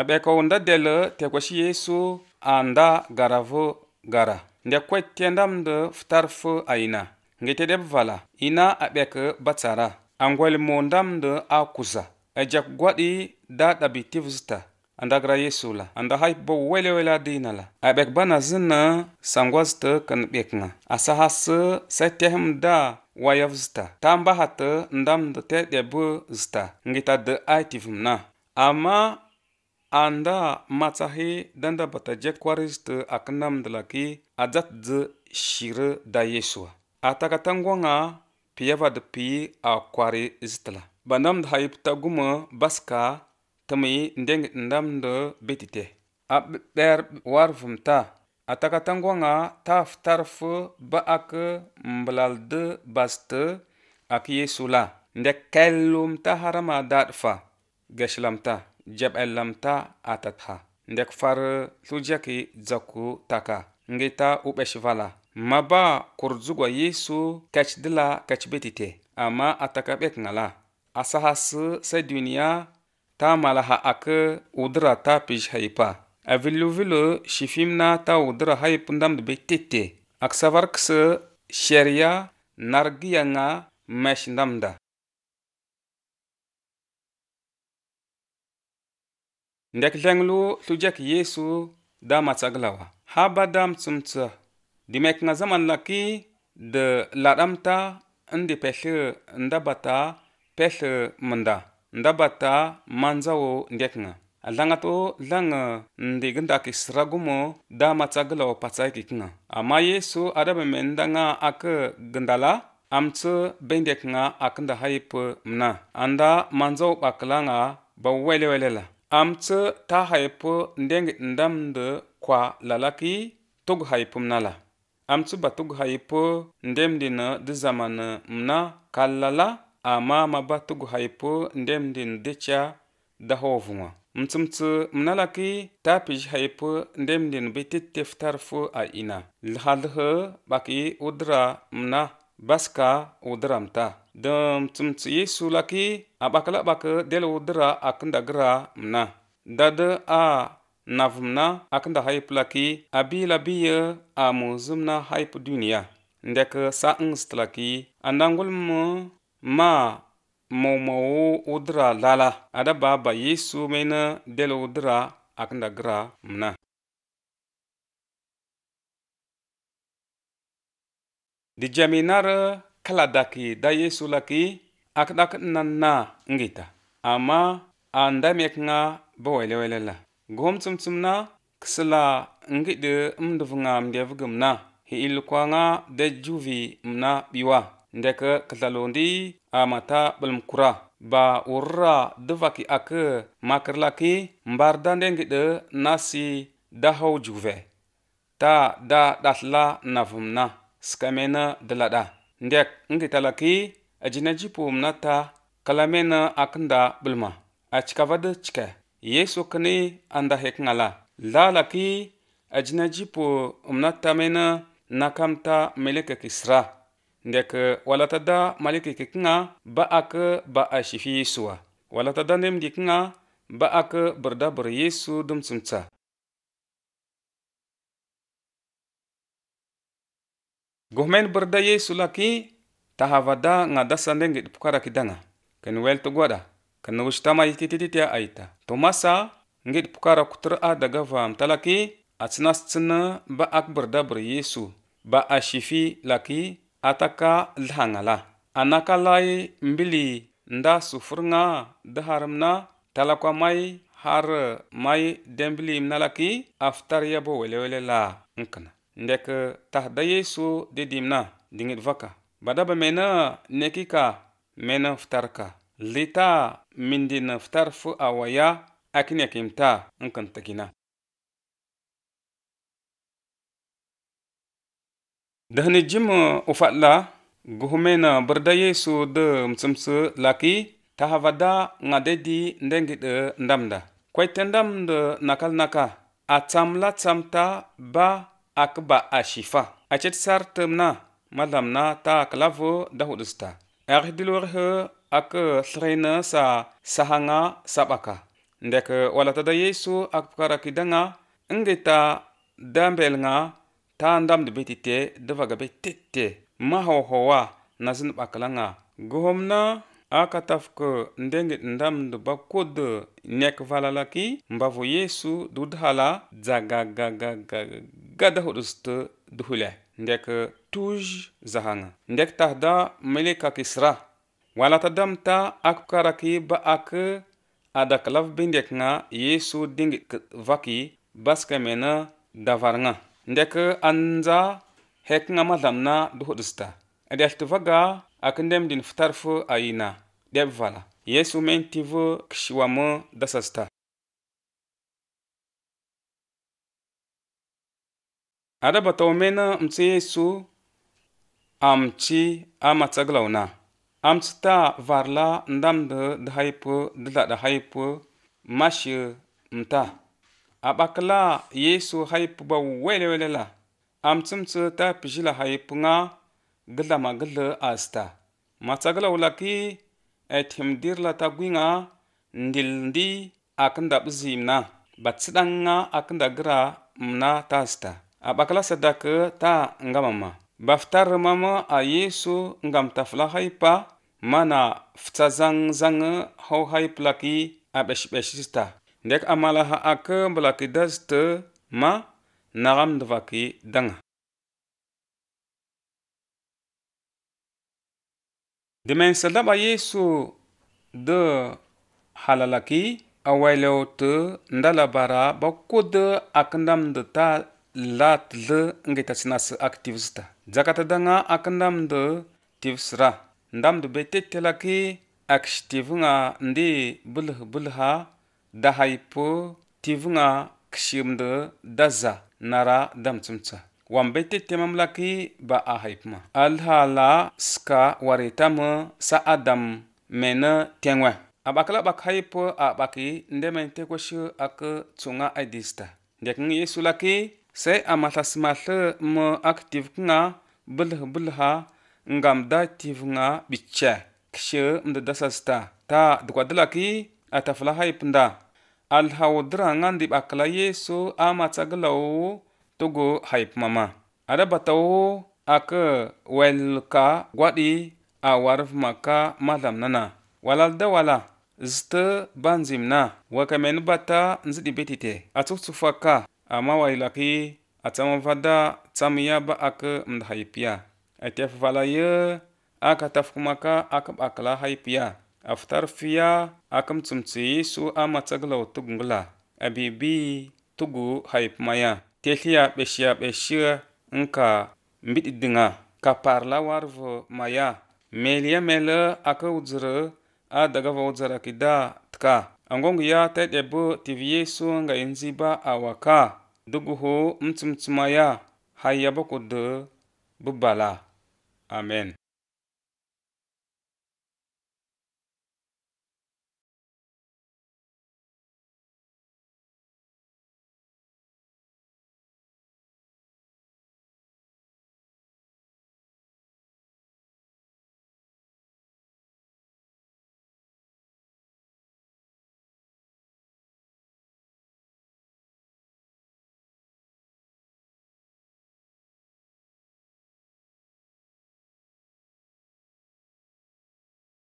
aɓe ko ndadel te ko si yeeso anda garavo gara nde kwettendamde ftarf aina ngeteɗeɓ vala ina aɓek batsara angwel mo ndamde a kuza ajak gwaɗi da ɗabi tivzta andagra yeeso la anda hai bo welewela dina la aɓek bana zina sangwazte kin ɓekŋa asahas se tehm da wayav zta ta mbahat ndamde te ɗeɓ zta ngita de aitivm na anda matsahe danda bata je kwarist akinamdlaki adzat dzi shiri da yeswa atakatangwanga de pi a kwari zitla banam dhaip taguma baska tami ndeng de betite a warvumta warvum ta atakatangwanga taf tarf ba ak de bast ak yesula ndek taharama ta harama dadfa geshlamta jɛb lamta a tatha ndɛk far tlu jɛki dzaku taka ngi ta vala maba kurzugwa yesu kɛch di la kɛch be tite amma a taka ɓɛk ŋa ta malaha ak udra ta haipa. Avilu-vilu, shifimna ta udra haipundam ndamd tete. tite aksavar kısı nargiya ŋa ndamda ndak lenglo tu jak yesu da matsaglawa ha badam tsumtsa di mek na zaman laki de ladamta ndi pehle ndabata pehle munda ndabata manzawo ndekna alanga to lang ndi ginda ki sragumo da matsaglawa patsai kitna ama yesu adabe mendanga ak gendala amtsu bendekna akinda hayip mna anda manzawo baklanga ba welewelela wele Amtsi ta haipu ndenge ndamdə kwa lalaki tug haipu nala. Amtsi ba tug haipi ndemdinə na zamanə mna kal lala amma ma ba tug haipi ndemdin dəcha da hovunga. Mtsimtsə mnalaki ta pizh haipi nde bi titef tarfu a ina. Lhadlhə baki udra mna ba səka udəra məta də mətsə mətsə yesəwə laki a ɓakəla ɓakə delə udəra akə nda gəra məna dadə a navə məna akə nda hayəpə laki a biyəla biyə à maəzə məna hayəpə duniya ndekə sa ŋə́ zətə laki a nda ŋguləmə ma mawə mawə udəra zlala a ɗaba ba yesəwə menə delə udəra akə nda gəra məna dəjemi narə kəladaki da yesəwə laki a kəɗa kəɗə nanna ŋə́ŋgita ama a ndá mekəŋa ba wele wele la gəhumətsəmətsə məna kəsəla ŋŋgɨɗə məndəvə ŋa mɨndevəgə məna həyələkwa ŋa da juvi məna ɓiwa ndekə kəzlalu ndi à mata ɓələmə kura ba urəra də vaki akə makərə laki mbarəda ndá ŋgɨɗə nasi da hawə juve tá da ɗasləla navə məna skamena dlada ndek ngi talaki ajina kalamena akanda bulma achkavad chike yesu kni anda hekngala lalaki ajina jipu umnata mena nakamta meleke kisra ndek walatada maleke kiknga ba ak ba ashifi yesuwa walatada nemdi ba ak burda bur yesu dumtsumtsa gohmen birda yesu laki tahawada nga dasandenge pukara kidanga ken to gwada ken wishtama yititititia aita tomasa ngit pukara kutur a daga vam talaki atsinas tsina ba ak birda bir yesu ba a shifi laki ataka lhangala anaka lai mbili nda sufurnga daharamna talakwa mai har mai dembili imnalaki aftar yabo welewele la nkana ndek eh, tas da yeeso de dimna dingit vaka badaba mena nekika mena ftarka lita mindina ftar fu awaya akin yakimta nkan takina dahni jim eh, ufalla guhumena birda yeeso da mtsimsi laki tahavada ngadedi ndengit eh, ndamda kwaitendamd nakal naka tsam ta ba akba ashifa achet sar temna madamna ta klavo da hudusta ardilor he ak threina sa sahanga sabaka ndek wala tada yesu ak karakidanga ngeta dambelnga ta ndam de betite devaga betete mahohowa nazin baklanga gohomna akatafko ndenge ndamdu bakud nek valalaki mbavu yesu dudhala dzagagagagaga гадаҳудусты дуҳуля ndek tuj zahanga, ndek tahda mele kak isra wala ta damta ak karaki ba ak adaklav bindekŋa yesu diŋ vaki baskemena davarŋa ndek anza hekŋa mazlamna duhudusta ɗeltu vaga ak din ftarfu ayina ɗeb vala yesu men tiv kisiwamu dasasta adabata omena mtsi yesu amci amatsaglauna amci ta varla ndamdi da da haipu mashi mta abakla yesu haipu ba wele-wele la. amci mtsi ta pizhila haipu nga ma gidli asta matsaglawlaki ethimdirla ta gwinga ndilndi akanda bzimna. batsiɗanga akinda gira mna ta asta a seda ke ta ngamama baftar mama a yesu ngam tafla haipa mana ftsa zang zangə hau hai plaki a ɓeshɓeshista ndek a malaha akə mblaki dastə ma nagam ndvaki danga seda ba yesu de halalaki a te ndala bara ba kudə akəndamdə ta la tdl nge ta sinas active zta dzakata danga akandamd tivsra ndamd be tetelaki aksh nga ndi bulh bulha da kshim tivnga da daza nara tsa. wam la ki ba a ha la ska waritam sa adam mena tengwe abakla bak haipo a baki kwa shu ak tsunga aidista ndek yesu ki sai a matlasmatla mo active tivknga bulh bulha ngam da tivnga biche kshe mda dasasta ta dkwadlaki atafla haipnda alhawdra ngandi bakla yesu amatsaglawo togo haip mama arabatawo ak welka gwadi a warf maka walal da wala zta banzimna wakamen bata nzidi betite atsutsufaka amma wailaki atsama vada tsami yaba ak mda haipya atef valaye aka tafkumaka ak akla haipya aftar fiya akam tsumtsi su ama tsaglaw tugungla abibi tugu haipmaya tehiya beshiya beshiya nka mbit dinga ka parla warv maya meliya mele ak udzra a daga vodzara kida tka angongu ya ta ɗebi tivi yesu nga yanzu ba a waka duguhu mtsumtsuma ya har ya baku da bala amen